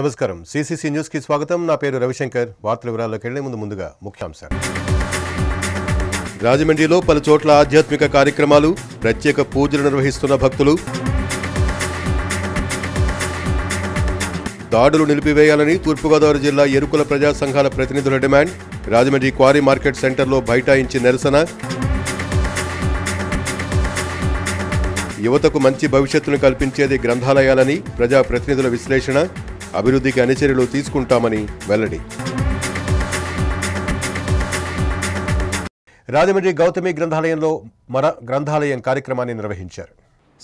నమస్కారం సిసిసి న్యూస్కి స్వాగతం నా పేరు రవిశంకర్ వార్తల వివరాల్లోకి వెళ్లే ముందు ముందుగా ముఖ్యాంశాలు రాజమండ్రిలో పలు చోట్ల ఆధ్యాత్మిక కార్యక్రమాలు ప్రత్యేక పూజలు నిర్వహిస్తున్న భక్తులు దాడులు నిలిపివేయాలని తూర్పుగోదావరి జిల్లా ఎరుకుల ప్రజా సంఘాల ప్రతినిధుల డిమాండ్ రాజమండ్రి క్వారీ మార్కెట్ సెంటర్లో బైఠాయించి నిరసన యువతకు మంచి భవిష్యత్తును కల్పించేది గ్రంథాలయాలని ప్రజాప్రతినిధుల విశ్లేషణ అభివృద్ధికి అన్ని చర్యలు తీసుకుంటామని వెల్లడి రాజమండ్రి గౌతమి గ్రంథాలయంలో మర గ్రంథాలయం కార్యక్రమాన్ని నిర్వహించారు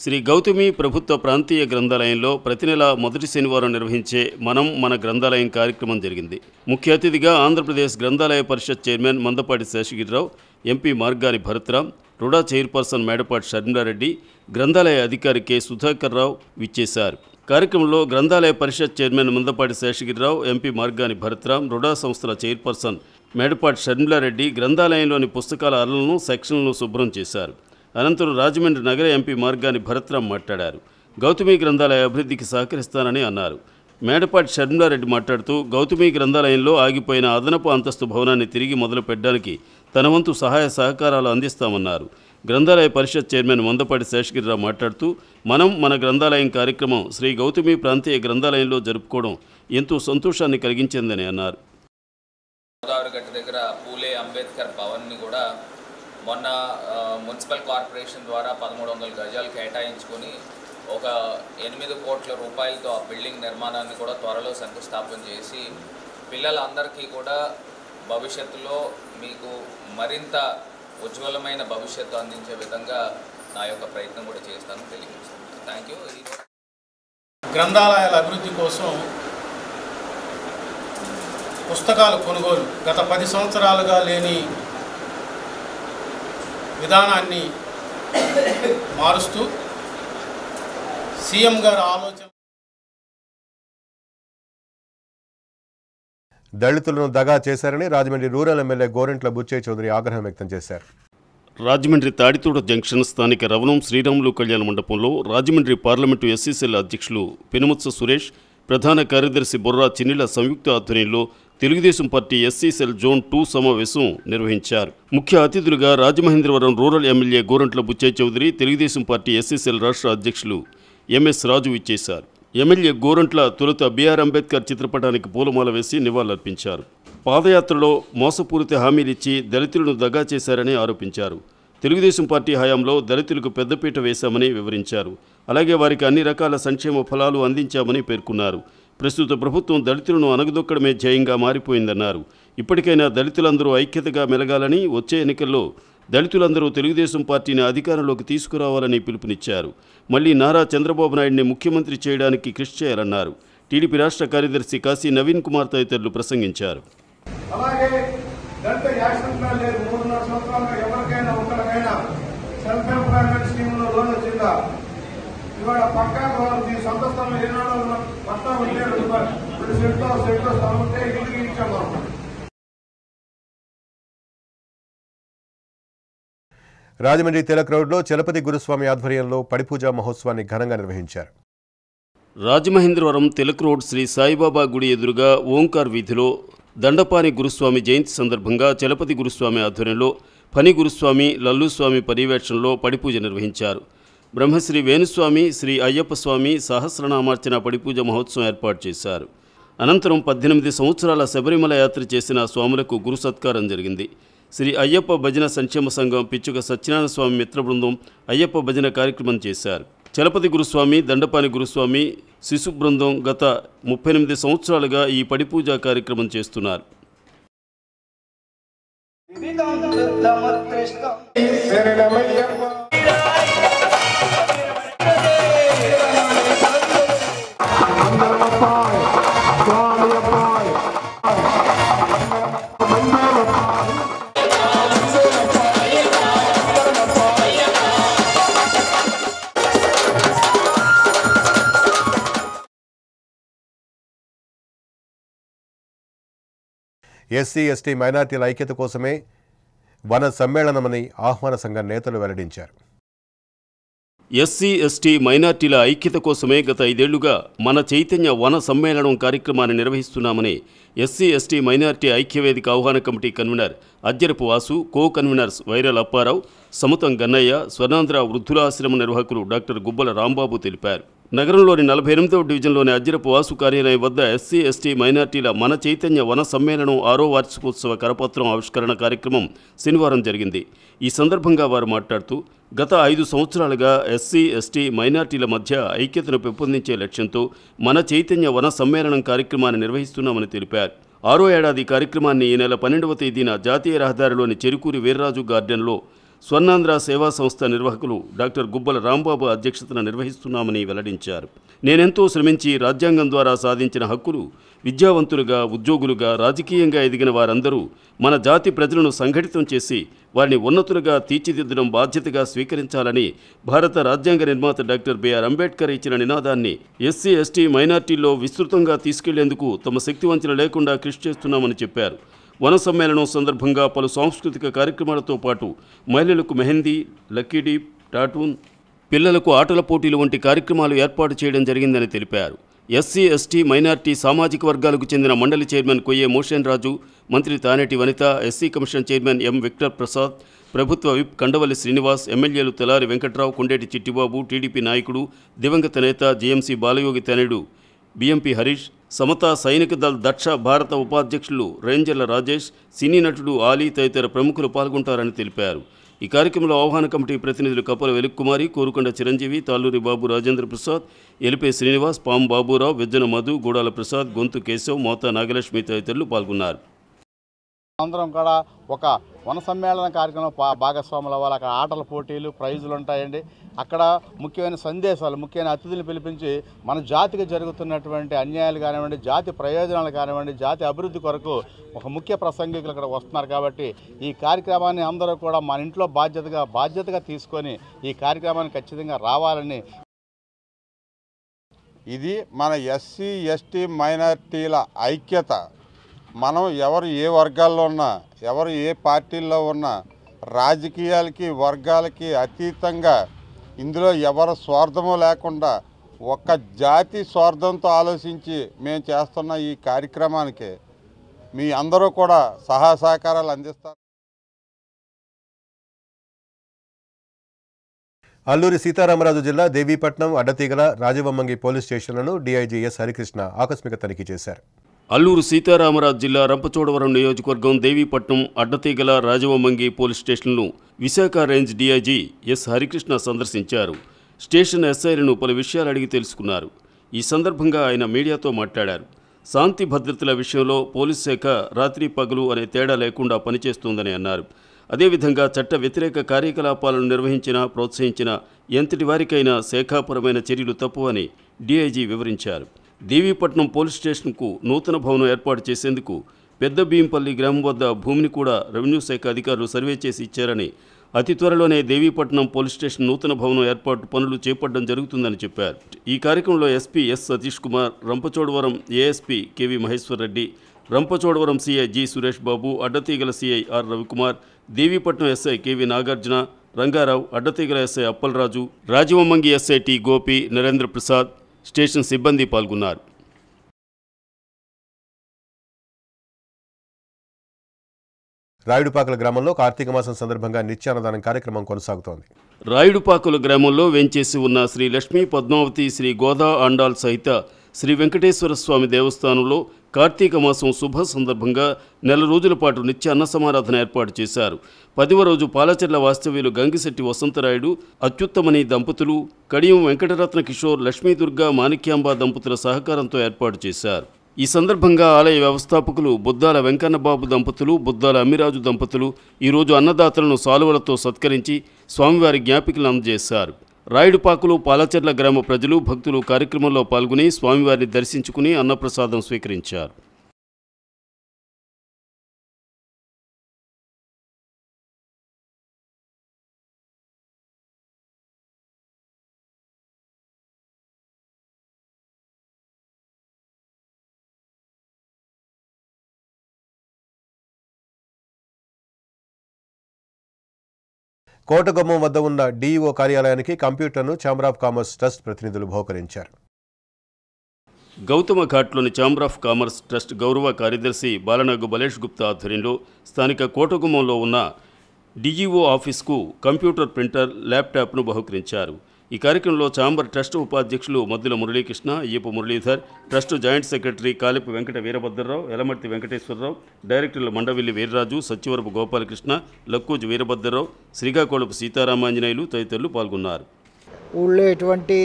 శ్రీ గౌతమి ప్రభుత్వ ప్రాంతీయ గ్రంథాలయంలో ప్రతి నెల మొదటి శనివారం నిర్వహించే మనం మన గ్రంథాలయం కార్యక్రమం జరిగింది ముఖ్య అతిథిగా ఆంధ్రప్రదేశ్ గ్రంథాలయ పరిషత్ chairman Mandapati Seshagirirao MP Margani Bharatram RUDA chairperson Medapati Sharmilareddy గ్రంథాలయ అధికారి కె సుధాకర్ రావు విచ్చేశారు కార్యక్రమంలో గ్రంథాలయ పరిషత్ chairman Mundapati Seshagirirao MP Margani Bharatram RUDA సంస్థల చైర్పర్సన్ మేడపాటి షర్మిలారెడ్డి గ్రంథాలయంలోని పుస్తకాల అరలను సెక్షన్లను శుభ్రం చేశారు అనంతరం రాజమండ్రి నగర ఎంపీ మార్గాని భరత్రామ్ మాట్లాడారు గౌతమి గ్రంథాలయ అభివృద్ధికి సహకరిస్తానని అన్నారు మేడపాటి షర్మిలారెడ్డి మాట్లాడుతూ గౌతమి గ్రంథాలయంలో ఆగిపోయిన అదనపు అంతస్తు భవనాన్ని తిరిగి మొదలుపెట్టడానికి తన వంతు సహాయ సహకారాలు అందిస్తామన్నారు గ్రంథాలయ పరిషత్ చైర్మన్ మందపాటి శేషగిరిరావు మాట్లాడుతూ మనం మన గ్రంథాలయం కార్యక్రమం శ్రీ గౌతమి ప్రాంతీయ గ్రంథాలయంలో జరుపుకోవడం ఎంతో సంతోషాన్ని కలిగించిందని అన్నారు గోదావరి గట్టి దగ్గర పూలే అంబేద్కర్ భవన్ని కూడా మొన్న మున్సిపల్ కార్పొరేషన్ ద్వారా పదమూడు వందల గజాలు కేటాయించుకొని ఒక ఎనిమిది కోట్ల రూపాయలతో ఆ బిల్డింగ్ నిర్మాణాన్ని కూడా త్వరలో శంకుస్థాపన చేసి పిల్లలందరికీ కూడా భవిష్యత్తులో మీకు మరింత ఉజ్వలమైన భవిష్యత్తు అందించే విధంగా నా యొక్క ప్రయత్నం కూడా చేస్తాను తెలియజేస్తాను థ్యాంక్ యూ గ్రంథాలయాల అభివృద్ధి కోసం పుస్తకాలు కొనుగోలు గత పది సంవత్సరాలుగా లేని విధానాన్ని మారుస్తూ సీఎం గారు ఆలోచన దళితులను దగా చేశారని రాజమండ్రి రూరల్ ఎమ్మెల్యే గోరెంట్ల బుచ్చయ్య చౌదరి ఆగ్రహం వ్యక్తం చేశారు రాజమండ్రి తాడితూడ జంక్షన్ స్థానిక రవణం శ్రీరాములు కళ్యాణ మండపంలో రాజమండ్రి పార్లమెంటు ఎస్సీసీల అధ్యక్షులు పెనుముత్స సురేష్ ప్రధాన కార్యదర్శి బొర్రా చిన్నిల సంయుక్త ఆధ్వర్యంలో Telugudesam party SC cell zone two సమావేశం నిర్వహించారు ముఖ్య అతిథులుగా Rajamahendravaram rural MLA Gorantla Butchaiah Chowdary Telugudesam party SC cell రాష్ట్ర అధ్యక్షులు ఎంఎస్ రాజు ఇచ్చేశారు ఎమ్మెల్యే గోరంట్ల తొలుత బీఆర్ అంబేద్కర్ చిత్రపటానికి పూలమాల వేసి నివాళులర్పించారు పాదయాత్రలో మోసపూరిత హామీలిచ్చి దళితులను దగా చేశారని ఆరోపించారు తెలుగుదేశం పార్టీ హయాంలో దళితులకు పెద్దపీట వేశామని వివరించారు అలాగే వారికి అన్ని రకాల సంక్షేమ ఫలాలు అందించామని పేర్కొన్నారు ప్రస్తుత ప్రభుత్వం దళితులను అనగదొక్కడమే ధ్యేయంగా మారిపోయిందన్నారు ఇప్పటికైనా దళితులందరూ ఐక్యతగా మెలగాలని వచ్చే ఎన్నికల్లో దళితులందరూ తెలుగుదేశం పార్టీని అధికారంలోకి తీసుకురావాలని పిలుపునిచ్చారు మళ్లీ నారా చంద్రబాబు నాయుడిని ముఖ్యమంత్రి చేయడానికి కృషి చేయాలన్నారు టీడీపీ రాష్ట్ర కార్యదర్శి కాశీ నవీన్ కుమార్ తదితరులు ప్రసంగించారు ఇల్లు ఇచ్చాం మనం రాజమండ్రి తిలక్ రోడ్లో చలపతి గురుస్వామి ఆధ్వర్యంలో పడిపూజా మహోత్సవాన్ని ఘనంగా నిర్వహించారు రాజమహేంద్రవరం తిలక్ రోడ్ శ్రీ సాయిబాబా గుడి ఎదురుగా ఓంకార్ వీధిలో దండపాని గురుస్వామి జయంతి సందర్భంగా చలపతి గురుస్వామి ఆధ్వర్యంలో పని గురుస్వామి లల్లుస్వామి పర్యవేక్షణలో పడిపూజ నిర్వహించారు బ్రహ్మశ్రీ వేణుస్వామి శ్రీ అయ్యప్ప స్వామి సహస్రనామార్చన పడిపూజ మహోత్సవం ఏర్పాటు చేశారు అనంతరం పద్దెనిమిది సంవత్సరాల శబరిమల యాత్ర చేసిన స్వాములకు గురు సత్కారం జరిగింది శ్రీ అయ్యప్ప భజన సంక్షేమ సంఘం పిచ్చుక సత్యనారాయణ స్వామి మిత్ర బృందం అయ్యప్ప భజన కార్యక్రమం చేశారు చలపతి గురుస్వామి దండపాని గురుస్వామి శిశు బృందం గత ముప్పై ఎనిమిది సంవత్సరాలుగా ఈ పడిపూజ కార్యక్రమం చేస్తున్నారు శరణమయ్యప్ప ఎస్సీ ఎస్టీ మైనార్టీల ఐక్యత కోసమే వన సమ్మేళనమని ఆహ్వాన సంఘం నేతలు వెల్లడించారు ఎస్సీ ఎస్టీ మైనార్టీల ఐక్యత కోసమే గత ఐదేళ్లుగా మన చైతన్య వన సమ్మేళనం కార్యక్రమాన్ని నిర్వహిస్తున్నామని ఎస్సీ ఎస్టీ మైనార్టీ ఐక్యవేదిక ఆహ్వాన committee convener Ajjarapu Vasu co conveners Vairal Apparao Samatham Gannayya Swarnandhra వృద్ధుల ఆశ్రమ నిర్వాహకులు డాక్టర్ గుబ్బల రాంబాబు తెలిపారు నగరంలోని నలభై ఎనిమిదవ డివిజన్లోని అజ్జరపు వాసు కార్యాలయం వద్ద ఎస్సీ ఎస్టీ మైనార్టీల మన చైతన్య వన సమ్మేళనం ఆరో వార్షికోత్సవ కరపత్రం ఆవిష్కరణ కార్యక్రమం శనివారం జరిగింది ఈ సందర్భంగా వారు మాట్లాడుతూ గత ఐదు సంవత్సరాలుగా ఎస్సీ ఎస్టీ మైనార్టీల మధ్య ఐక్యతను పెంపొందించే లక్ష్యంతో మన చైతన్య వన సమ్మేళనం కార్యక్రమాన్ని నిర్వహిస్తున్నామని తెలిపారు ఆరో ఏడాది కార్యక్రమాన్ని ఈ నెల పన్నెండవ తేదీన జాతీయ రహదారిలోని చెరుకూరి వీర్రాజు గార్డెన్లో స్వర్ణాంధ్ర సేవా సంస్థ నిర్వాహకులు డాక్టర్ గుబ్బల రాంబాబు అధ్యక్షతన నిర్వహిస్తున్నామని వెల్లడించారు నేనెంతో శ్రమించి రాజ్యాంగం ద్వారా సాధించిన హక్కులు విద్యావంతులుగా ఉద్యోగులుగా రాజకీయంగా ఎదిగిన వారందరూ మన జాతి ప్రజలను సంఘటితం చేసి వారిని ఉన్నతులుగా తీర్చిదిద్దడం బాధ్యతగా స్వీకరించాలని భారత రాజ్యాంగ నిర్మాత డాక్టర్ బిఆర్ అంబేద్కర్ ఇచ్చిన నినాదాన్ని ఎస్సీ ఎస్టీ మైనార్టీల్లో విస్తృతంగా తీసుకెళ్లేందుకు తమ శక్తివంతులు లేకుండా కృషి చేస్తున్నామని చెప్పారు వన సమ్మేళనం సందర్భంగా పలు సాంస్కృతిక కార్యక్రమాలతో పాటు మహిళలకు మెహందీ లక్కీడీ టాటూన్ పిల్లలకు ఆటల పోటీలు వంటి కార్యక్రమాలు ఏర్పాటు చేయడం జరిగిందని తెలిపారు ఎస్సీ ఎస్టీ మైనార్టీ సామాజిక వర్గాలకు చెందిన మండలి చైర్మన్ కొయ్యే మోషన్ రాజు మంత్రి Taneti Vanitha SC commission chairman M Victor Prasad ప్రభుత్వ విప్ కండవల్లి శ్రీనివాస్ ఎమ్మెల్యేలు తెలారి వెంకట్రావు కొండేటి చిట్టిబాబు టీడీపీ నాయకుడు దివంగత నేత జీఎంసీ బాలయోగి తనేడు బిఎంపి హరీష్ సమత సైనిక దళ్ దక్ష భారత ఉపాధ్యక్షులు రేంజర్ల రాజేష్ సినీ నటుడు ఆలీ తదితర ప్రముఖులు పాల్గొంటారని తెలిపారు ఈ కార్యక్రమంలో ఆహ్వాన కమిటీ ప్రతినిధులు కపల వెలుక్కుమారి కోరుకొండ చిరంజీవి తాల్లూరి బాబు రాజేంద్ర ప్రసాద్ ఎలిపే శ్రీనివాస్ పాం బాబురావు వెజ్జన మధు గూడాల ప్రసాద్ గొంతు కేశవ్ మోతా నాగలక్ష్మి తదితరులు పాల్గొన్నారు అందరం కూడా ఒక వన సమ్మేళన కార్యక్రమం భాగస్వాములు అవ్వాలి అక్కడ ఆటల పోటీలు ప్రైజులు ఉంటాయండి అక్కడ ముఖ్యమైన సందేశాలు ముఖ్యమైన అతిథులు పిలిపించి మన జాతికి జరుగుతున్నటువంటి అన్యాయాలు కానివ్వండి జాతి ప్రయోజనాలు కానివ్వండి జాతి అభివృద్ధి కొరకు ఒక ముఖ్య ప్రసంగికులు ఇక్కడ వస్తున్నారు కాబట్టి ఈ కార్యక్రమాన్ని అందరూ కూడా మన ఇంట్లో బాధ్యతగా బాధ్యతగా తీసుకొని ఈ కార్యక్రమాన్ని ఖచ్చితంగా రావాలని ఇది మన ఎస్సీ ఎస్టీ మైనార్టీల ఐక్యత మనం ఎవరు ఏ వర్గాల్లో ఉన్నా ఎవరు ఏ పార్టీల్లో ఉన్నా రాజకీయాలకి వర్గాలకి అతీతంగా ఇందులో ఎవరు స్వార్థము లేకుండా ఒక్క జాతి స్వార్థంతో ఆలోచించి మేము చేస్తున్న ఈ కార్యక్రమానికి మీ అందరూ కూడా సహా సహకారాలు అందిస్తారు అల్లూరి సీతారామరాజు జిల్లా దేవీపట్నం అడ్డతీగల రాజవమ్మంగి పోలీస్ స్టేషన్లను డీఐజీఎస్ హరికృష్ణ ఆకస్మిక తనిఖీ చేశారు అల్లూరు సీతారామరాజు జిల్లా రంపచోడవరం నియోజకవర్గం దేవీపట్నం అడ్డతీగల రాజవమంగి పోలీస్ స్టేషన్ను Visakha range DIG S Harikrishna సందర్శించారు స్టేషన్ ఎస్ఐలను పలు విషయాలు అడిగి తెలుసుకున్నారు ఈ సందర్భంగా ఆయన మీడియాతో మాట్లాడారు శాంతి భద్రతల విషయంలో పోలీస్ శాఖ రాత్రి పగులు అనే తేడా లేకుండా పనిచేస్తోందని అన్నారు అదేవిధంగా చట్ట వ్యతిరేక కార్యకలాపాలను నిర్వహించిన ప్రోత్సహించిన ఎంతటి వారికైనా శాఖాపరమైన చర్యలు తప్పు అని డీఐజీ వివరించారు దేవీపట్నం పోలీస్ స్టేషన్కు నూతన భవనం ఏర్పాటు చేసేందుకు పెద్ద భీంపల్లి గ్రామం వద్ద భూమిని కూడా రెవెన్యూ శాఖ అధికారులు సర్వే చేసి ఇచ్చారని అతి త్వరలోనే దేవీపట్నం పోలీస్ స్టేషన్ నూతన భవనం ఏర్పాటు పనులు చేపట్టడం జరుగుతుందని చెప్పారు ఈ కార్యక్రమంలో SP S Satish Kumar Rampachodavaram ASP KV Maheshwar Reddy Rampachodavaram CI G Suresh Babu Addateegala CI R Ravikumar Devipatnam SI KV Nagarjuna Rangarao Addateegala SI Appalaraju Rajavommangi SI T Gopi Narendra Prasad station సిబ్బంది పాల్గొన్నారు రాయుడుపాకల గ్రామంలో కార్తీక మాసం సందర్భంగా నిత్యాన్నదానం కార్యక్రమం కొనసాగుతోంది రాయుడుపాకల గ్రామంలో వెంచేసి ఉన్న శ్రీ లక్ష్మీ పద్మావతి శ్రీ గోదా అండాల్ సహిత శ్రీ వెంకటేశ్వర స్వామి దేవస్థానంలో కార్తీక మాసం శుభ సందర్భంగా నెల రోజుల పాటు నిత్య అన్న సమారాధన ఏర్పాటు చేశారు పదివ రోజు పాలచెర్ల వాస్తవ్యులు గంగిశెట్టి వసంతరాయుడు అత్యుత్తమని దంపతులు కడియం వెంకటరత్న కిషోర్ లక్ష్మీదుర్గ మాణిక్యాంబ దంపతుల సహకారంతో ఏర్పాటు చేశారు ఈ సందర్భంగా ఆలయ వ్యవస్థాపకులు బుద్దాల వెంకన్నబాబు దంపతులు బుద్దాల అమ్మిరాజు దంపతులు ఈరోజు అన్నదాతలను సాలువలతో సత్కరించి స్వామివారి జ్ఞాపికలు అందజేశారు రాయుడుపాకులు పాలచెర్ల గ్రామ ప్రజలు భక్తులు కార్యక్రమంలో పాల్గొని స్వామివారిని దర్శించుకుని అన్నప్రసాదం స్వీకరించారు కోటగుమ్మం వద్ద ఉన్న డీఈఓ కార్యాలయానికి కంప్యూటర్ను ఛాంబర్ ఆఫ్ కామర్స్ ట్రస్ట్ ప్రతినిధులు బహుకరించారు గౌతమ ఘాట్లోని ఛాంబర్ ఆఫ్ కామర్స్ ట్రస్ట్ గౌరవ కార్యదర్శి బాలనగు బలేష్ గుప్తా ఆధ్వర్యంలో స్థానిక కోటగుమ్మంలో ఉన్న డీఈఓ ఆఫీస్కు కంప్యూటర్ ప్రింటర్ ల్యాప్టాప్ను బహుకరించారు ఈ కార్యక్రమంలో ఛాంబర్ ట్రస్ట్ ఉపాధ్యక్షులు Maddula Muralikrishna Eepu Muralidhar trust joint secretary Kalipu Venkata Veerabhadrarao Yelamarthi Venkateswararao డైరెక్టర్లు మండవిల్లి వీర్రాజు సత్యవరపు గోపాలకృష్ణ లక్కూజు వీరభద్రరావు శ్రీకాకుళపు సీతారామాంజనేయులు తదితరులు పాల్గొన్నారు ఊళ్ళో ఎటువంటి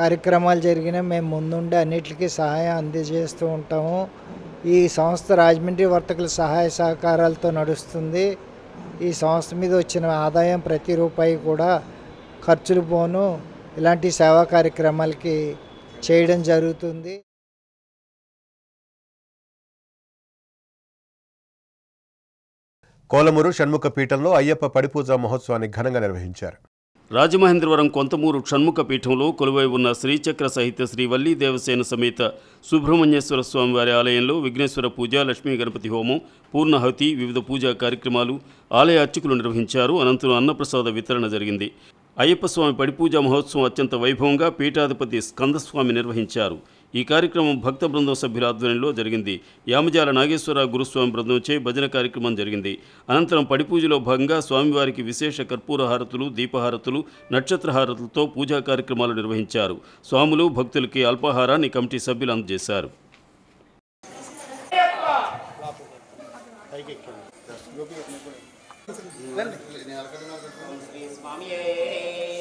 కార్యక్రమాలు జరిగినా మేము ముందుండి అన్నిటికీ సహాయం అందజేస్తూ ఉంటాము ఈ సంస్థ రాజమండ్రి వర్తకుల సహాయ సహకారాలతో నడుస్తుంది ఈ సంస్థ మీద వచ్చిన ఆదాయం ప్రతి రూపాయి కూడా ఖర్చులు పోను ఇలాంటి సేవా కార్యక్రమాలకి చేయడం జరుగుతుంది కోలమూరు షణ్ముఖ పీఠంలో అయ్యప్ప పడిపూజ మహోత్సవాన్ని ఘనంగా నిర్వహించారు రాజమహేంద్రవరం కొంతమూరు షణ్ముఖ పీఠంలో కొలువై ఉన్న శ్రీచక్ర సహిత శ్రీవల్లి దేవసేన సమేత సుబ్రహ్మణ్యేశ్వర స్వామివారి ఆలయంలో విఘ్నేశ్వర పూజ లక్ష్మీ గణపతి హోమం పూర్ణహతి వివిధ పూజా కార్యక్రమాలు ఆలయ అర్చకులు నిర్వహించారు అనంతరం అన్నప్రసాద వితరణ జరిగింది అయ్యప్పస్వామి పడిపూజ మహోత్సవం అత్యంత వైభవంగా పీఠాధిపతి స్కందస్వామి నిర్వహించారు ఈ కార్యక్రమం భక్త బృందం సభ్యుల ఆధ్వర్యంలో జరిగింది యామజాల నాగేశ్వర గురుస్వామి బృందంచే భజన కార్యక్రమం జరిగింది అనంతరం పడిపూజలో భాగంగా స్వామివారికి విశేష కర్పూర హారతులు దీపహారతులు నక్షత్ర హారతులతో పూజా కార్యక్రమాలు నిర్వహించారు స్వాములు భక్తులకి అల్పాహారాన్ని కమిటీ సభ్యులు అందజేశారు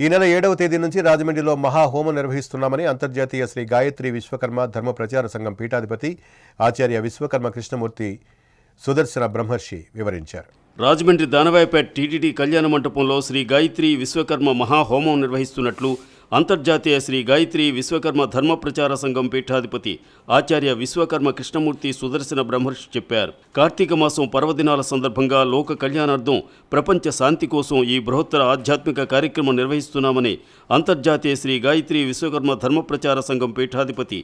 ఈ నెల ఏడవ తేదీ నుంచి రాజమండ్రిలో మహాహోమం నిర్వహిస్తున్నామని అంతర్జాతీయ శ్రీ గాయత్రి విశ్వకర్మ ధర్మ ప్రచార సంఘం పీఠాధిపతి ఆచార్య విశ్వకర్మ కృష్ణమూర్తి సుదర్శన బ్రహ్మర్షి వివరించారు రాజమండ్రి దానవాయపేట టీటీడీ కళ్యాణ మంటపంలో శ్రీ గాయత్రి విశ్వకర్మ మహాహోమం నిర్వహిస్తున్నట్లు అంతర్జాతీయ శ్రీ గాయత్రి విశ్వకర్మ ధర్మ ప్రచార సంఘం పీఠాధిపతి ఆచార్య విశ్వకర్మ కృష్ణమూర్తి సుదర్శన బ్రహ్మర్షి చెప్పారు కార్తీక మాసం పర్వదినాల సందర్భంగా లోక కళ్యాణార్థం ప్రపంచ శాంతి కోసం ఈ బృహత్తర ఆధ్యాత్మిక కార్యక్రమం నిర్వహిస్తున్నామని అంతర్జాతీయ శ్రీ గాయత్రి విశ్వకర్మ ధర్మ ప్రచార సంఘం పీఠాధిపతి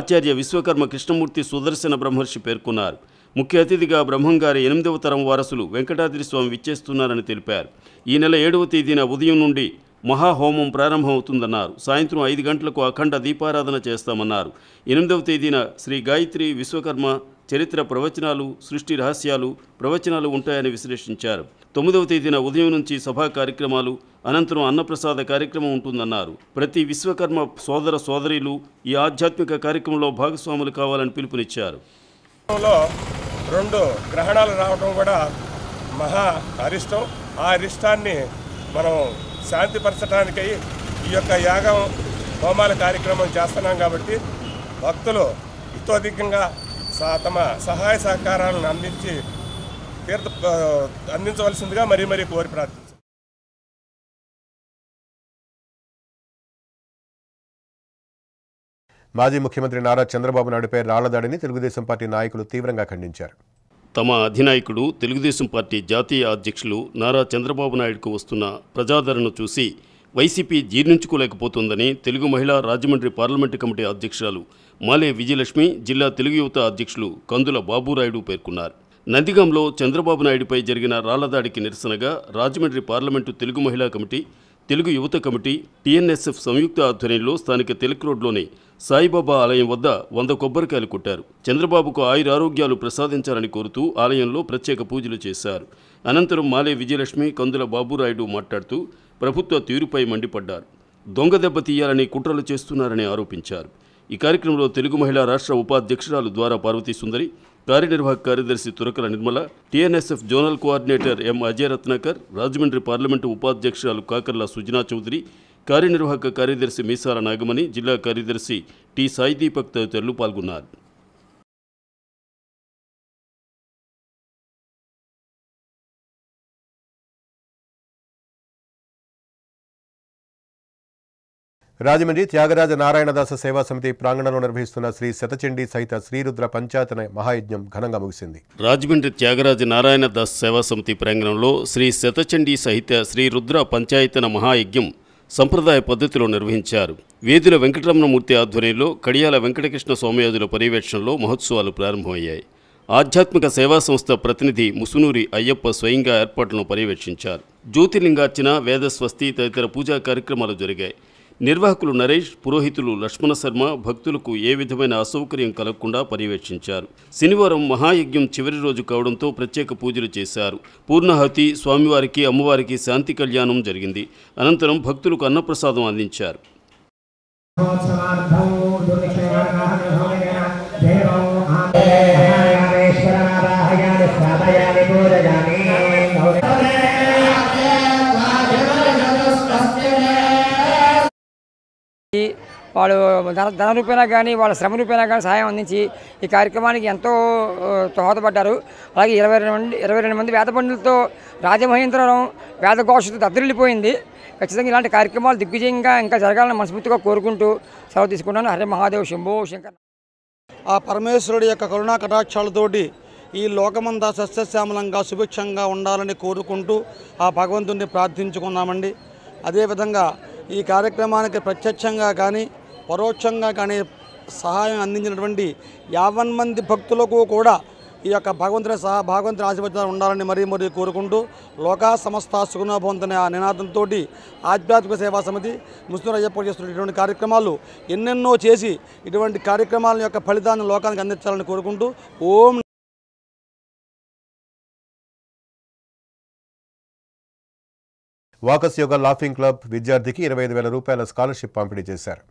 ఆచార్య విశ్వకర్మ కృష్ణమూర్తి సుదర్శన బ్రహ్మర్షి పేర్కొన్నారు ముఖ్య అతిథిగా బ్రహ్మంగారి ఎనిమిదవ తరం వారసులు వెంకటాద్రి స్వామి విచ్చేస్తున్నారని తెలిపారు ఈ నెల ఏడవ తేదీన ఉదయం నుండి మహాహోమం ప్రారంభమవుతుందన్నారు సాయంత్రం ఐదు గంటలకు అఖండ దీపారాధన చేస్తామన్నారు ఎనిమిదవ తేదీన శ్రీ గాయత్రి విశ్వకర్మ చరిత్ర ప్రవచనాలు సృష్టి రహస్యాలు ప్రవచనాలు ఉంటాయని విశ్లేషించారు తొమ్మిదవ తేదీన ఉదయం నుంచి సభా కార్యక్రమాలు అనంతరం అన్నప్రసాద కార్యక్రమం ఉంటుందన్నారు ప్రతి విశ్వకర్మ సోదర సోదరీలు ఈ ఆధ్యాత్మిక కార్యక్రమంలో భాగస్వాములు కావాలని పిలుపునిచ్చారు రెండు గ్రహణాలు రావడం కూడా మహా అరిష్టం ఆ అరిష్టాన్ని మనం శాంతిపరచడానికై ఈ యొక్క యాగం హోమాల కార్యక్రమం చేస్తున్నాం కాబట్టి భక్తులు ఇతోధికంగా తమ సహాయ సహకారాలను అందించి తీర్థ అందించవలసిందిగా మరీ మరీ కోరి ప్రార్థించారు మాజీ ముఖ్యమంత్రి నారా చంద్రబాబు నాయుడుపై రాళ్లదాడిని తెలుగుదేశం పార్టీ నాయకులు తీవ్రంగా ఖండించారు తమ అధినాయకుడు తెలుగుదేశం పార్టీ జాతీయ అధ్యక్షులు నారా చంద్రబాబు నాయుడుకు వస్తున్న ప్రజాదరణను చూసి వైసీపీ జీర్ణించుకోలేకపోతుందని తెలుగు మహిళా రాజమండ్రి పార్లమెంటు కమిటీ అధ్యక్షురాలు మాలే విజయలక్ష్మి జిల్లా తెలుగు యువత అధ్యక్షులు కందుల బాబురాయుడు పేర్కొన్నారు నందిగంలో చంద్రబాబు నాయుడుపై జరిగిన రాళ్లదాడికి నిరసనగా రాజమండ్రి పార్లమెంటు తెలుగు మహిళా కమిటీ తెలుగు యువత కమిటీ టీఎన్ఎస్ఎఫ్ సంయుక్త ఆధ్వర్యంలో స్థానిక తిలక్ రోడ్లోని సాయిబాబా ఆలయం వద్ద వంద కొబ్బరికాయలు కొట్టారు చంద్రబాబుకు ఆయురారోగ్యాలు ప్రసాదించాలని కోరుతూ ఆలయంలో ప్రత్యేక పూజలు చేశారు అనంతరం మాలే విజయలక్ష్మి కందుల బాబురాయుడు మాట్లాడుతూ ప్రభుత్వ తీరుపై మండిపడ్డారు దొంగ దెబ్బ తీయాలని కుట్రలు చేస్తున్నారని ఆరోపించారు ఈ కార్యక్రమంలో తెలుగు మహిళా రాష్ట్ర ఉపాధ్యక్షురాలు ద్వారా పార్వతీ సుందరి కార్యనిర్వాహక కార్యదర్శి Turakala Nirmala TNSF zonal coordinator M Ajay Ratnakar Rajahmundry parliament ఉపాధ్యక్షురాలు కాకర్ల సుజనా చౌదరి కార్యనిర్వాహక కార్యదర్శి మీసాల నాగమణి జిల్లా కార్యదర్శి టి సాయి దీపక్ తదితరులు పాల్గొన్నారు రాజమండ్రి త్యాగరాజ నారాయణదాస సేవా సమితి ప్రాంగణంలో నిర్వహిస్తున్న శ్రీ శతచండి సహిత శ్రీరుద్ర పంచాయతన మహాయజ్ఞం ఘనంగా ముగిసింది రాజమండ్రి త్యాగరాజ నారాయణదాస్ సేవా సమితి ప్రాంగణంలో శ్రీ శతచండి సహిత శ్రీరుద్ర పంచాయతన మహాయజ్ఞం సంప్రదాయ పద్ధతిలో నిర్వహించారు వేదుల వెంకటరమణమూర్తి ఆధ్వర్యంలో కడియాల వెంకటకృష్ణ సోమయాజుల పర్యవేక్షణలో మహోత్సవాలు ప్రారంభమయ్యాయి ఆధ్యాత్మిక సేవా సంస్థ ప్రతినిధి ముసునూరి అయ్యప్ప స్వయంగా ఏర్పాట్లను పర్యవేక్షించారు జ్యోతిర్లింగార్చన వేద స్వస్తి తదితర పూజా కార్యక్రమాలు జరిగాయి నిర్వాహకులు నరేష్ పురోహితులు లక్ష్మణ శర్మ భక్తులకు ఏ విధమైన అసౌకర్యం కలగకుండా పర్యవేక్షించారు శనివారం మహాయజ్ఞం చివరి రోజు కావడంతో ప్రత్యేక పూజలు చేశారు పూర్ణాహతి స్వామివారికి అమ్మవారికి శాంతి కళ్యాణం జరిగింది అనంతరం భక్తులకు అన్నప్రసాదం అందించారు వాళ్ళు ధన ధన రూపేనా కానీ వాళ్ళ శ్రమ రూపేనా కానీ సహాయం అందించి ఈ కార్యక్రమానికి ఎంతో దోహదపడ్డారు అలాగే ఇరవై రెండు మంది ఇరవై రెండు మంది వేద పండులతో రాజమహేంద్రవరం వేద ఘోషతో దద్దరిల్లిపోయింది ఖచ్చితంగా ఇలాంటి కార్యక్రమాలు దిగ్విజయంగా ఇంకా జరగాలని మనస్ఫూర్తిగా కోరుకుంటూ సెలవు తీసుకున్నాను హరి మహాదేవ్ శంభో శంకర్ ఆ పరమేశ్వరుడి యొక్క కరుణా కటాక్షాలతోటి ఈ లోకమంతా సస్యశ్యామలంగా సుభిక్షంగా ఉండాలని కోరుకుంటూ ఆ భగవంతుణ్ణి ప్రార్థించుకున్నామండి అదేవిధంగా ఈ కార్యక్రమానికి ప్రత్యక్షంగా కానీ పరోక్షంగా కానీ సహాయం అందించినటువంటి యావన్ మంది భక్తులకు కూడా ఈ యొక్క భగవంతుని సహా భగవంతుని ఆశీర్వచనాలు ఉండాలని మరీ మరీ కోరుకుంటూ లోకా సంస్థ సుగుణభవంతనే ఆ నినాదంతో ఆధ్యాత్మిక సేవా సమితి ముస్లిం ఏర్పాటు చేస్తున్నటువంటి కార్యక్రమాలు ఎన్నెన్నో చేసి ఇటువంటి కార్యక్రమాల యొక్క ఫలితాన్ని లోకానికి అందించాలని కోరుకుంటూ Om walkers yoga laughing club విద్యార్థికి ఇరవై ఐదు వేల రూపాయల స్కాలర్షిప్ పంపిణీ చేశారు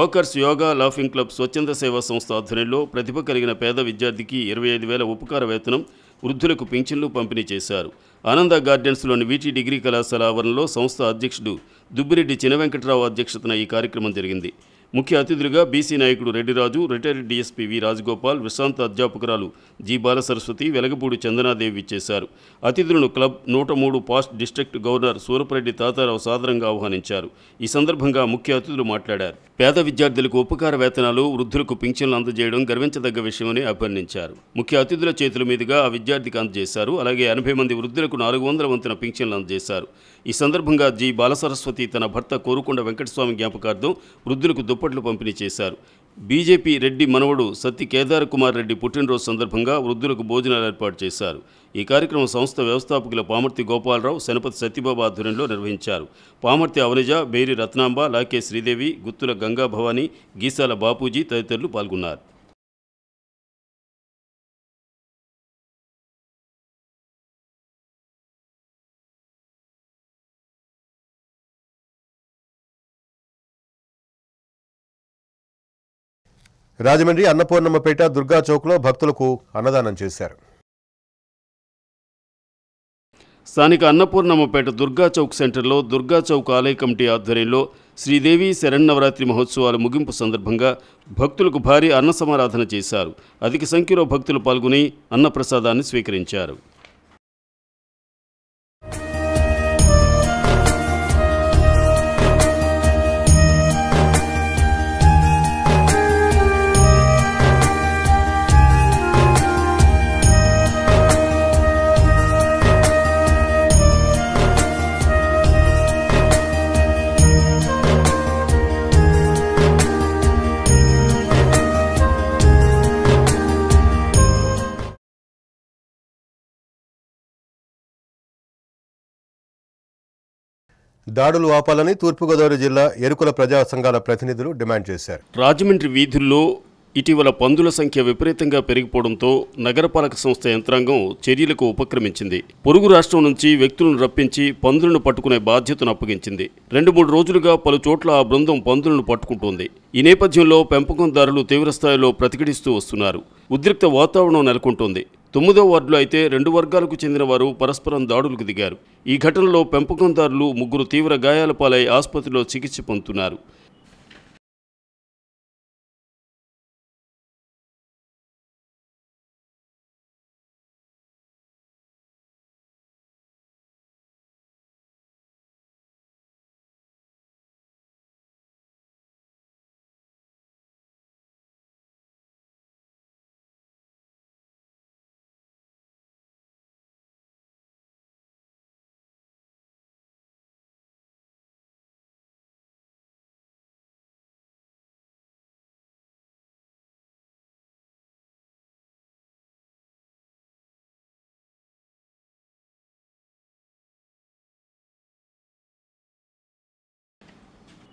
ఓకర్స్ యోగా లాఫింగ్ క్లబ్ స్వచ్ఛంద సేవా సంస్థ ఆధ్వర్యంలో ప్రతిభ కలిగిన పేద విద్యార్థికి ఇరవై ఐదు వేల ఉపకార వేతనం వృద్ధులకు పింఛన్లు పంపిణీ చేశారు ఆనంద గార్డెన్స్లోని వీటి డిగ్రీ కళాశాల ఆవరణలో సంస్థ అధ్యక్షుడు దుబ్బిరెడ్డి చినవెంకటరావు అధ్యక్షతన ఈ కార్యక్రమం జరిగింది ముఖ్య అతిథులుగా బీసీ నాయకుడు Reddiraju retired DSP V Rajagopal విశ్రాంత అధ్యాపకురాలు జి బాలసరస్వతి వెలగపూడి చందనాదేవి ఇచ్చేశారు అతిథులను క్లబ్ నూట మూడు past district governor Surapareddy Tatarao సాదరంగా ఆహ్వానించారు ఈ సందర్భంగా ముఖ్య అతిథులు మాట్లాడారు పేద విద్యార్థులకు ఉపకార వేతనాలు వృద్ధులకు పింఛన్లు అందజేయడం గర్వించదగ్గ విషయమని అభివర్ణించారు ముఖ్య అతిథుల చేతుల మీదుగా ఆ విద్యార్థికి అందజేశారు అలాగే ఎనభై మంది వృద్ధులకు నాలుగు వందల వంతున పింఛన్లు అందజేశారు ఈ సందర్భంగా జి బాలసరస్వతి తన భర్త కోరుకొండ వెంకటస్వామి జ్ఞాపకార్థం వృద్ధులకు దుప్పట్లు పంపిణీ చేశారు బీజేపీ రెడ్డి మనవడు సత్తి కేదార్ కుమార్ రెడ్డి పుట్టినరోజు సందర్భంగా వృద్ధులకు భోజనాలు ఏర్పాటు చేశారు ఈ కార్యక్రమం సంస్థ వ్యవస్థాపకుల పామర్తి గోపాలరావు శనపతి సత్యబాబు ఆధ్వర్యంలో నిర్వహించారు పామర్తి అవనిజ బేరి రత్నాంబ లాకే శ్రీదేవి గుత్తుల గంగా భవాని గీసాల బాపూజీ తదితరులు పాల్గొన్నారు రాజమండ్రి అన్నపూర్ణమ్మపేట దుర్గా భక్తులకు అన్నదానం చేశారు స్థానిక అన్నపూర్ణమ్మపేట దుర్గా చౌక్ సెంటర్లో దుర్గా చౌక్ ఆలయ కమిటీ ఆధ్వర్యంలో శ్రీదేవి శరన్నవరాత్రి మహోత్సవాల ముగింపు సందర్భంగా భక్తులకు భారీ అన్న సమారాధన చేశారు అధిక సంఖ్యలో భక్తులు పాల్గొని అన్నప్రసాదాన్ని స్వీకరించారు దాడులు ఆపాలని తూర్పుగోదావరి జిల్లా ఎరుకుల ప్రజా సంఘాల ప్రతినిధులు డిమాండ్ చేశారు రాజమండ్రి వీధుల్లో ఇటీవల పందుల సంఖ్య విపరీతంగా పెరిగిపోవడంతో నగరపాలక సంస్థ యంత్రాంగం చర్యలకు ఉపక్రమించింది పొరుగు రాష్ట్రం నుంచి వ్యక్తులను రప్పించి పందులను పట్టుకునే బాధ్యతను అప్పగించింది రెండు మూడు రోజులుగా పలు చోట్ల ఆ బృందం పందులను పట్టుకుంటోంది ఈ నేపథ్యంలో పెంపకందారులు తీవ్రస్థాయిలో ప్రతిఘటిస్తూ వస్తున్నారు ఉద్రిక్త వాతావరణం నెలకొంటోంది తొమ్మిదో వార్డులో అయితే రెండు వర్గాలకు చెందిన వారు పరస్పరం దాడులకు దిగారు ఈ ఘటనలో పెంపకందారులు ముగ్గురు తీవ్ర గాయాల పాలై ఆసుపత్రిలో చికిత్స పొందుతున్నారు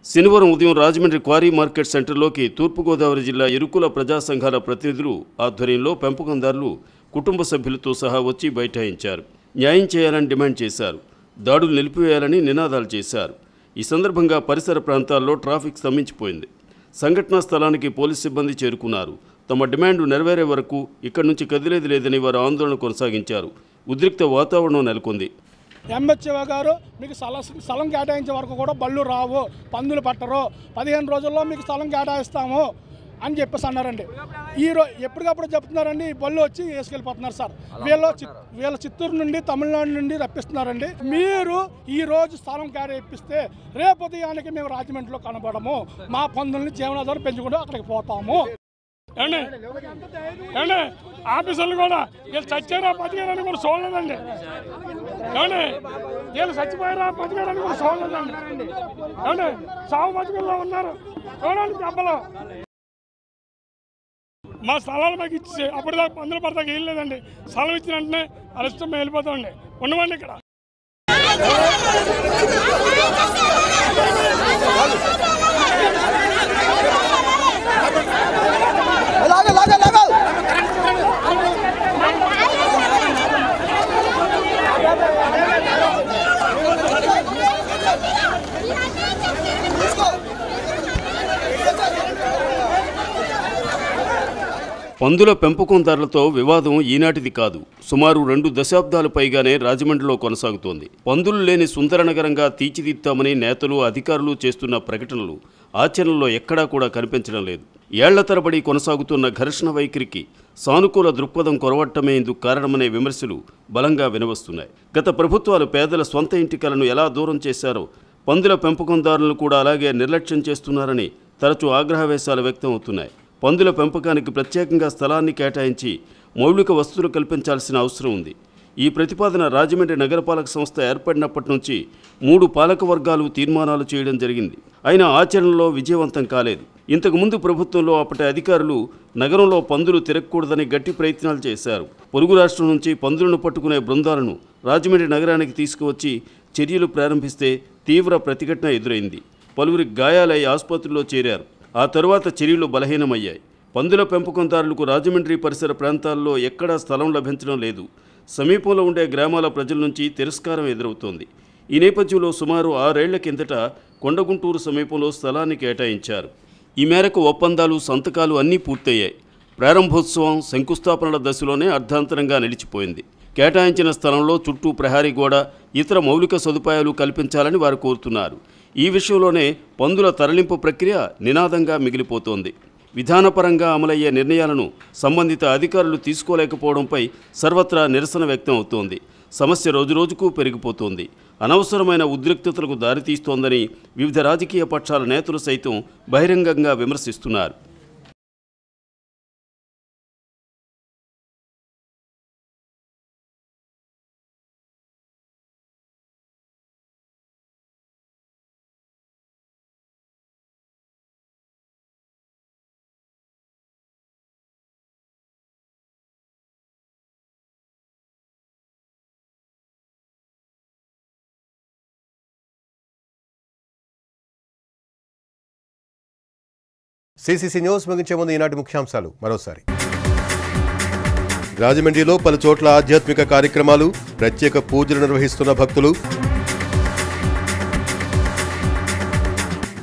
శనివారం ఉదయం రాజమండ్రి క్వారీ మార్కెట్ సెంటర్లోకి తూర్పుగోదావరి జిల్లా ఇరుకుల ప్రజా సంఘాల ప్రతినిధులు ఆధ్వర్యంలో పెంపకందారులు కుటుంబ సభ్యులతో సహా వచ్చి బైఠాయించారు న్యాయం చేయాలని డిమాండ్ చేశారు దాడులు నిలిపివేయాలని నినాదాలు చేశారు ఈ సందర్భంగా పరిసర ప్రాంతాల్లో ట్రాఫిక్ స్తంభించిపోయింది సంఘటనా స్థలానికి పోలీస్ సిబ్బంది చేరుకున్నారు తమ డిమాండ్లు నెరవేరే వరకు ఇక్కడి నుంచి కదిలేది లేదని వారు ఆందోళన కొనసాగించారు ఉద్రిక్త వాతావరణం నెలకొంది ఎంహెచ్ఓ గారు మీకు స్థల స్థలం కేటాయించే వరకు కూడా బళ్ళు రావు పందులు పట్టరు పదిహేను రోజుల్లో మీకు స్థలం కేటాయిస్తాము అని చెప్పేసి అన్నారండి ఈ రో ఎప్పటికప్పుడు చెప్తున్నారండి బళ్ళు వచ్చి వేసుకెళ్ళిపోతున్నారు సార్ వీళ్ళు వీళ్ళ చిత్తూరు నుండి తమిళనాడు నుండి రప్పిస్తున్నారండి మీరు ఈ రోజు స్థలం ఇప్పిస్తే రేపు ఉదయానికి మేము రాజమండ్రిలో కనబడము మా పందుల్ని జీవనాధారం పెంచుకుంటూ అక్కడికి పోతాము ఆఫీసర్లు కూడా వీళ్ళు చచ్చారా బతికారని కూడా చూడలేదండి వీళ్ళు చచ్చిపోయారా బతికారని కూడా సోదండి ఏమండి సాగు బతుకుల్లో ఉన్నారు చూడండి దెబ్బలో మా స్థలాలు మాకు ఇచ్చి అప్పటిదాకా పందులు పడతాక వెళ్ళలేదండి స్థలం ఇచ్చిన వెంటనే అరెస్ట్ మేము వెళ్ళిపోతామండి ఉండవండి ఇక్కడ పందుల పెంపకందారులతో వివాదం ఈనాటిది కాదు సుమారు రెండు దశాబ్దాలు పైగానే రాజమండ్రిలో కొనసాగుతోంది పందులు లేని సుందరనగరంగా తీర్చిదిద్దామని నేతలు అధికారులు చేస్తున్న ప్రకటనలు ఆచరణలో ఎక్కడా కూడా కనిపించడం లేదు ఏళ్ల తరబడి కొనసాగుతున్న ఘర్షణ వైఖరికి సానుకూల దృక్పథం కొరవట్టమే ఇందుకు కారణమనే విమర్శలు బలంగా వినవస్తున్నాయి గత ప్రభుత్వాలు పేదల స్వంత ఇంటికలను ఎలా దూరం చేశారో పందుల పెంపకందారులను కూడా అలాగే నిర్లక్ష్యం చేస్తున్నారని తరచూ ఆగ్రహవేశాలు వ్యక్తం అవుతున్నాయి పందుల పెంపకానికి ప్రత్యేకంగా స్థలాన్ని కేటాయించి మౌలిక వస్తువులు కల్పించాల్సిన అవసరం ఉంది ఈ ప్రతిపాదన రాజమండ్రి నగరపాలక సంస్థ ఏర్పడినప్పటి నుంచి మూడు పాలక వర్గాలు తీర్మానాలు చేయడం జరిగింది అయినా ఆచరణలో విజయవంతం కాలేదు ఇంతకుముందు ప్రభుత్వంలో అప్పటి అధికారులు నగరంలో పందులు తిరగకూడదని గట్టి ప్రయత్నాలు చేశారు పొరుగు రాష్ట్రం నుంచి పందులను పట్టుకునే బృందాలను రాజమండ్రి నగరానికి తీసుకువచ్చి చర్యలు ప్రారంభిస్తే తీవ్ర ప్రతిఘటన ఎదురైంది పలువురి గాయాలై ఆసుపత్రిలో చేరారు ఆ తరువాత చర్యలు బలహీనమయ్యాయి పందుల పెంపకందారులకు రాజమండ్రి పరిసర ప్రాంతాల్లో ఎక్కడా స్థలం లభించడం లేదు సమీపంలో ఉండే గ్రామాల ప్రజల నుంచి తిరస్కారం ఎదురవుతోంది ఈ నేపథ్యంలో సుమారు ఆరేళ్ల కిందట కొండగుంటూరు సమీపంలో స్థలాన్ని కేటాయించారు ఈ మేరకు ఒప్పందాలు సంతకాలు అన్నీ పూర్తయ్యాయి ప్రారంభోత్సవం శంకుస్థాపనల దశలోనే అర్ధాంతరంగా నిలిచిపోయింది కేటాయించిన స్థలంలో చుట్టూ ప్రహారీ గోడ ఇతర మౌలిక సదుపాయాలు కల్పించాలని వారు కోరుతున్నారు ఈ విషయంలోనే పందుల తరలింపు ప్రక్రియ నినాదంగా మిగిలిపోతోంది విధానపరంగా అమలయ్యే నిర్ణయాలను సంబంధిత అధికారులు తీసుకోలేకపోవడంపై సర్వత్రా నిరసన వ్యక్తం అవుతోంది సమస్య రోజురోజుకు పెరిగిపోతోంది అనవసరమైన ఉద్రిక్తతలకు దారితీస్తోందని వివిధ రాజకీయ పక్షాల నేతలు సైతం బహిరంగంగా విమర్శిస్తున్నారు సిసిసి న్యూస్ ముగించే ముందు ఈనాటి ముఖ్యాంశాలు మరోసారి రాజమండ్రిలో పలు చోట్ల ఆధ్యాత్మిక కార్యక్రమాలు ప్రత్యేక పూజలు నిర్వహిస్తున్న భక్తులు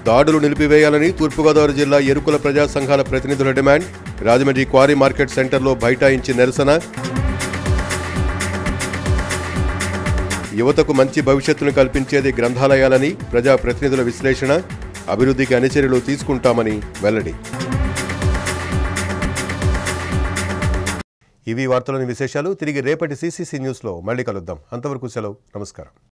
దాడులు నిలిపివేయాలని తూర్పుగోదావరి జిల్లా ఎరుకుల ప్రజా సంఘాల ప్రతినిధుల డిమాండ్ రాజమండ్రి క్వారీ మార్కెట్ సెంటర్లో బైఠాయించి నిరసన యువతకు మంచి భవిష్యత్తును కల్పించేది గ్రంథాలయాలని ప్రజాప్రతినిధుల విశ్లేషణ అభివృద్ధికి అన్ని చర్యలు తీసుకుంటామని వెల్లడి ఇవి వార్తలోని విశేషాలు తిరిగి రేపటి సిసిసి న్యూస్లో మళ్ళీ కలుద్దాం అంతవరకు సెలవు నమస్కారం